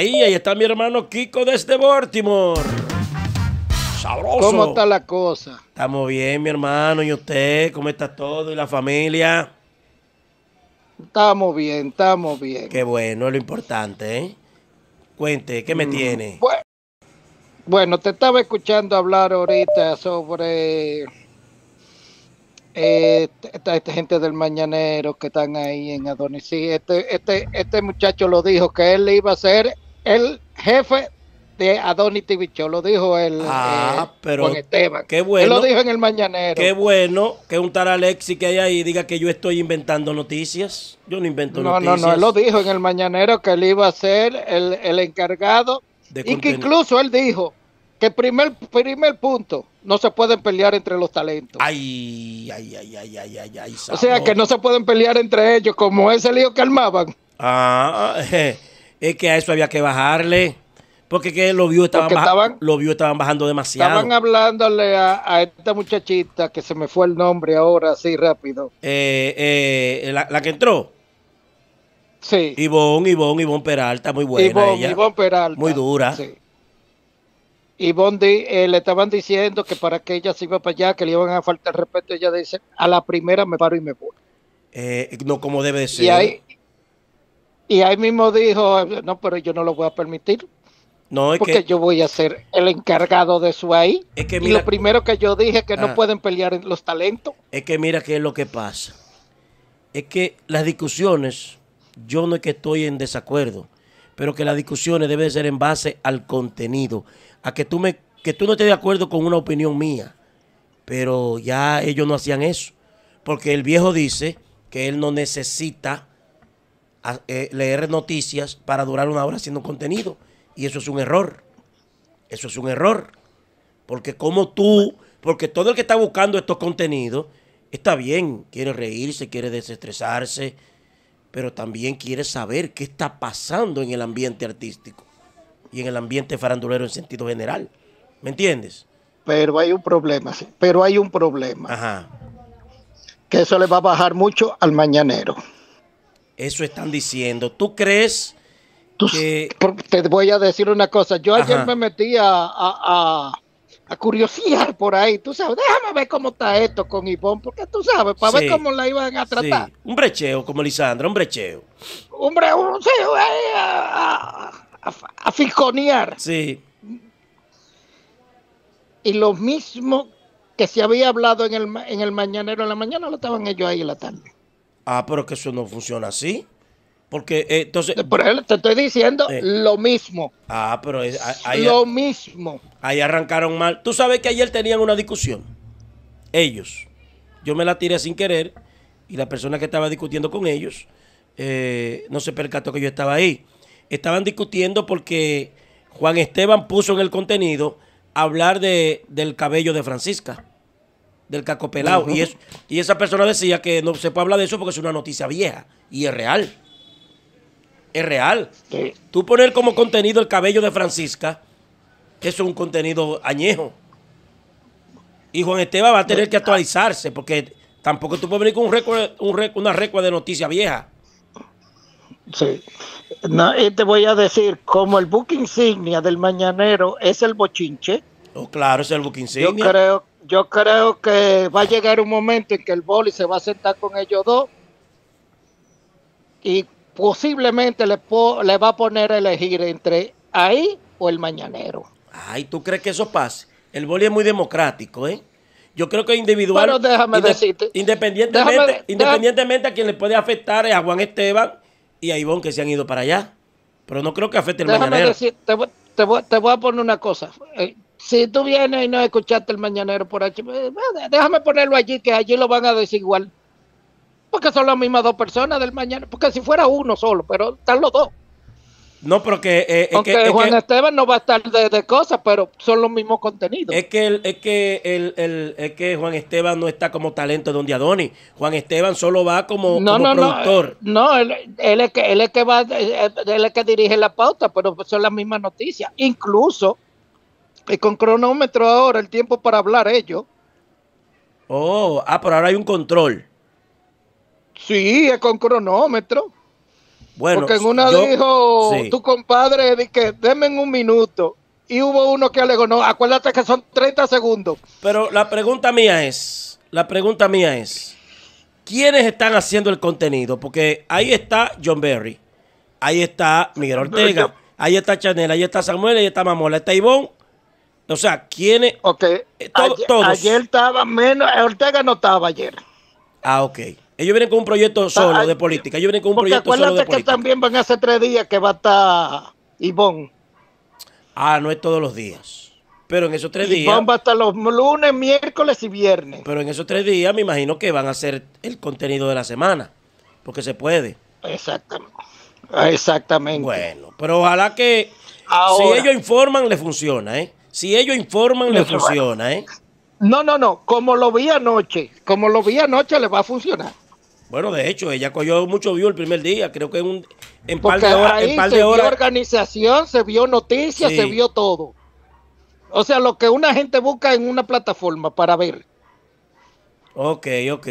Ahí, está mi hermano Kiko desde Baltimore. Sabroso. ¿Cómo está la cosa? Estamos bien, mi hermano. ¿Y usted? ¿Cómo está todo? ¿Y la familia? Estamos bien, estamos bien. Qué bueno, lo importante, ¿eh? Cuente, ¿qué me mm, tiene? Bueno, te estaba escuchando hablar ahorita sobre eh, esta, gente del mañanero que están ahí en Adonisí. Este, este, este muchacho lo dijo que él iba a ser el jefe de Adonis TV lo dijo el ah, eh, Esteban. bueno. lo dijo en el mañanero. Qué bueno que un tal Alexi que hay ahí diga que yo estoy inventando noticias. Yo no invento noticias. No, no, no, él lo dijo en el mañanero que él iba a ser el, encargado y que incluso él dijo que primer primer punto no se pueden pelear entre los talentos. Ay, ay, ay, ay, ay, ay, O sea, que no se pueden pelear entre ellos como ese lío que armaban. Ah, eh, es que a eso había que bajarle. Porque que lo vio estaban, lo vio estaban bajando demasiado. Estaban hablándole a, esta muchachita que se me fue el nombre ahora, así rápido. Eh, eh, la, que entró. Sí. Ivonne, Ivonne, Ivonne Peralta, muy buena ella. Ivonne Peralta. Muy dura. Sí. Ivonne eh, le estaban diciendo que para que ella se iba para allá, que le iban a faltar respeto. Ella dice, a la primera me paro y me voy. no, como debe ser. Y ahí, y ahí mismo dijo, no, pero yo no lo voy a permitir. No, porque yo voy a ser el encargado de su ahí. y lo primero que yo dije es que no ah. pueden pelear los talentos. Es que mira qué es lo que pasa. Es que las discusiones, yo no es que estoy en desacuerdo, pero que las discusiones deben ser en base al contenido. A que tú me, que tú no estés de acuerdo con una opinión mía. Pero ya ellos no hacían eso. Porque el viejo dice que él no necesita eh, leer noticias para durar una hora haciendo contenido. Y eso es un error. Eso es un error. Porque como tú, porque todo el que está buscando estos contenidos, está bien, quiere reírse, quiere desestresarse, pero también quiere saber qué está pasando en el ambiente artístico y en el ambiente farandulero en sentido general. ¿Me entiendes? Pero hay un problema, Pero hay un problema. Que eso le va a bajar mucho al mañanero. Eso están diciendo. ¿Tú crees que... Te voy a decir una cosa. Yo ayer me metí a, a, curiosear por ahí. Tú sabes, déjame ver cómo está esto con Ivonne, porque tú sabes, para ver cómo la iban a tratar. Un brecheo, como Lisandra, un brecheo. Un brecheo, a, a filconear. Sí. Y lo mismo que se había hablado en el, en el mañanero en la mañana, lo estaban ellos ahí en la tarde. Ah, pero que eso no funciona así. Porque eh, entonces. Eh, por ejemplo, te estoy diciendo eh. lo mismo. Ah, pero lo mismo. Ahí arrancaron mal. Tú sabes que ayer tenían una discusión. Ellos. Yo me la tiré sin querer y la persona que estaba discutiendo con ellos no se percató que yo estaba ahí. Estaban discutiendo porque Juan Esteban puso en el contenido hablar de, del cabello de Francisca del cacopelado. y, es, y esa persona decía que no se puede hablar de eso porque es una noticia vieja. Y es real. Es real. Tú poner como contenido el cabello de Francisca, eso es un contenido añejo. Y Juan Esteban va a tener que actualizarse porque tampoco tú puedes venir con un récord, una recua de noticia vieja. Sí. te voy a decir, como el book insignia del mañanero es el bochinche. Oh, claro, es el buque insignia. Yo creo yo creo que va a llegar un momento en que el boli se va a sentar con ellos dos y posiblemente le, le va a poner a elegir entre ahí o el mañanero. Ay, ¿tú crees que eso pase? El boli es muy democrático, ¿eh? Yo creo que individual. déjame decirte. Independientemente, independientemente a quien le puede afectar es a Juan Esteban y a Ivonne que se han ido para allá. Pero no creo que afecte el mañanero. te, te, voy, a poner una cosa. Eh, si tú vienes y no escuchaste el mañanero por aquí, pues, eh, déjame ponerlo allí, que allí lo van a desigual. Porque son las mismas dos personas del Mañanero. Porque si fuera uno solo, pero están los dos. No, pero que. Eh, eh, Aunque Juan Esteban no va a estar de, cosas, pero son los mismos contenidos. Es que, es, que el, es que Juan Esteban no está como talento de un Diadoni. Juan Esteban solo va como, no, no, productor. No, no él, es que, él, es que va, él es que dirige la pauta, pero son las mismas noticias. Incluso y con cronómetro ahora, el tiempo para hablar ellos. ¿eh, oh, ah, pero ahora hay un control. Sí, es con cronómetro. Bueno, Porque en una dijo, tu compadre, de que denme un minuto. Y hubo uno que alegó, no, acuérdate que son 30 segundos. Pero la pregunta mía es, la pregunta mía es, ¿quiénes están haciendo el contenido? Porque ahí está John Berry, ahí está Miguel Ortega, ahí está Chanel, ahí está Samuel, ahí está Mamola, ahí está Ivonne o sea, ¿quiénes? Ok. Eh, ayer, estaba menos, eh, Ortega no estaba ayer. Ah, ok. Ellos vienen con un proyecto ah, solo de ah, política. Ellos vienen con un proyecto solo de política. Acuérdate que también van a hacer tres días que va a estar Ivonne. Ah, no es todos los días. Pero en esos tres días. Ivonne va a estar los lunes, miércoles y viernes. Pero en esos tres días me imagino que van a ser el contenido de la semana. Porque se puede. Exactamente. Exactamente. Bueno, pero ojalá que si ellos informan, le funciona, ¿eh? Si ellos informan, le funciona, ¿eh? No, no, no. Como lo vi anoche, como lo vi anoche, le va a funcionar. Bueno, de hecho, ella cogió mucho view el primer día. Creo que en un en par de horas. se vio organización, se vio noticias, se vio todo. O sea, lo que una gente busca en una plataforma para ver. Ok, ok.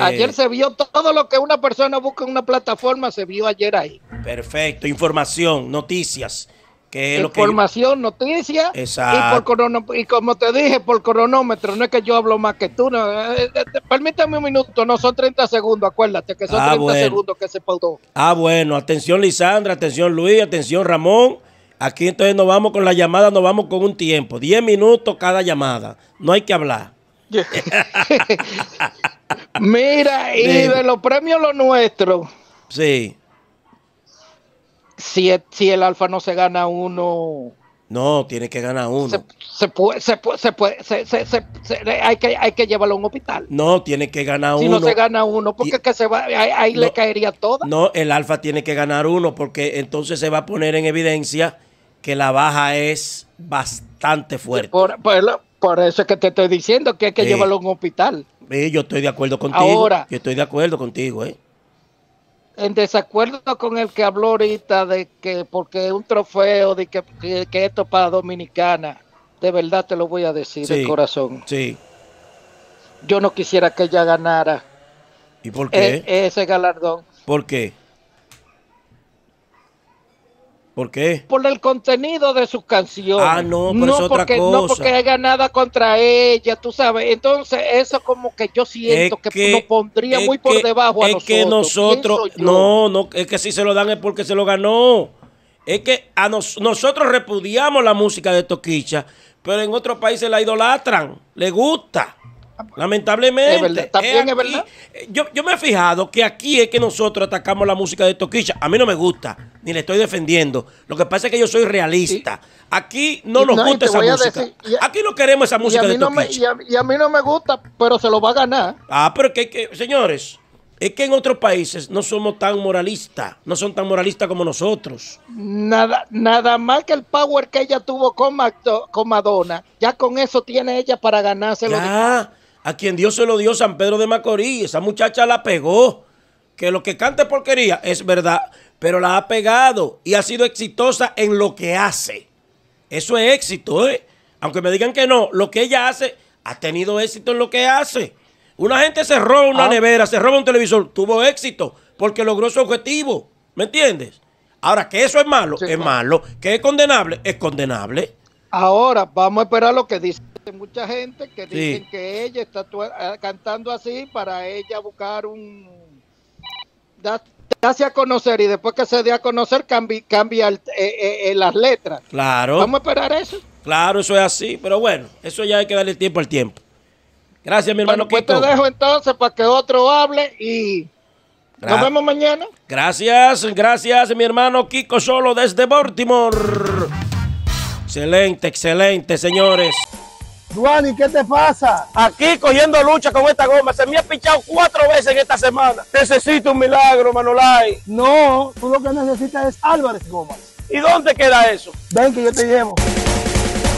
Ayer eh, se vio todo lo que una persona busca en una plataforma, se vio ayer ahí. Perfecto, información, noticias. Información, noticias noticia. Y, como te dije, por cronómetro, no es que yo hablo más que tú. No. Eh, eh, eh, permítame un minuto, no son 30 segundos, acuérdate que son 30 ah, segundos que se pautó. Ah, bueno, atención Lisandra, atención Luis, atención Ramón. Aquí entonces nos vamos con la llamada, nos vamos con un tiempo. 10 minutos cada llamada. No hay que hablar. Mira, y de los premios lo nuestro. Sí si, el Alfa no se gana uno. No, tiene que ganar uno. Se, se puede, hay, que, hay que llevarlo a un hospital. No, tiene que ganar uno. Si no se gana uno, porque que se va, ahí, le caería todo. No, el alfa tiene que ganar uno, porque entonces se va a poner en evidencia que la baja es bastante fuerte. Por, por, eso es que te estoy diciendo que hay que llevarlo a un hospital. Sí, yo estoy de acuerdo contigo. Ahora. Yo estoy de acuerdo contigo, eh en desacuerdo con el que habló ahorita de que porque un trofeo, de que, que, esto para Dominicana, de verdad te lo voy a decir de corazón. Sí. Yo no quisiera que ella ganara. ¿Y por qué? E-, ese galardón. ¿Por qué? ¿Por qué? Por el contenido de sus canciones. Ah, no, pero no es otra porque, cosa. No porque haya nada contra ella, tú sabes. Entonces, eso como que yo siento que, lo pondría muy por debajo a nosotros. Es que nosotros, no, no, es que si se lo dan es porque se lo ganó. Es que a nosotros repudiamos la música de Toquicha, pero en otros países la idolatran, le gusta. Lamentablemente. es, verdad. Eh, eh, yo, me he fijado que aquí es que nosotros atacamos la música de Toquicha A mí no me gusta, ni le estoy defendiendo. Lo que pasa es que yo soy realista. Aquí no nos gusta esa música. aquí no queremos esa música de Y a, mí no me gusta, pero se lo va a ganar. Ah, pero que, que señores. Es que en otros países no somos tan moralistas, no son tan moralistas como nosotros. Nada, nada más que el power que ella tuvo con, con Madonna, ya con eso tiene ella para ganárselo a quien Dios se lo dio San Pedro de Macorís. Esa muchacha la pegó. Que lo que cante porquería es verdad, pero la ha pegado y ha sido exitosa en lo que hace. Eso es éxito, ¿eh? Aunque me digan que no, lo que ella hace ha tenido éxito en lo que hace. Una gente se roba una ah. nevera, se roba un televisor, tuvo éxito porque logró su objetivo. ¿Me entiendes? Ahora, que eso es malo, es malo. Que es condenable, es condenable. Ahora vamos a esperar lo que dice mucha gente que dicen que ella está eh, cantando así para ella buscar un darse a conocer y después que se dé a conocer cambia eh, eh, las letras. Claro. Vamos a esperar eso. Claro, eso es así, pero bueno, eso ya hay que darle tiempo al tiempo. Gracias, mi hermano. Kiko pues te dejo entonces para que otro hable y nos vemos mañana. Gracias, gracias, mi hermano Kiko Solo desde Baltimore. Excelente, excelente, señores. Duani, ¿qué te pasa? Aquí cogiendo lucha con esta goma. Se me ha pichado cuatro veces en esta semana. Necesito un milagro, Manolay. No, tú lo que necesitas es Álvarez Gomas. ¿Y dónde queda eso? Ven que yo te llevo.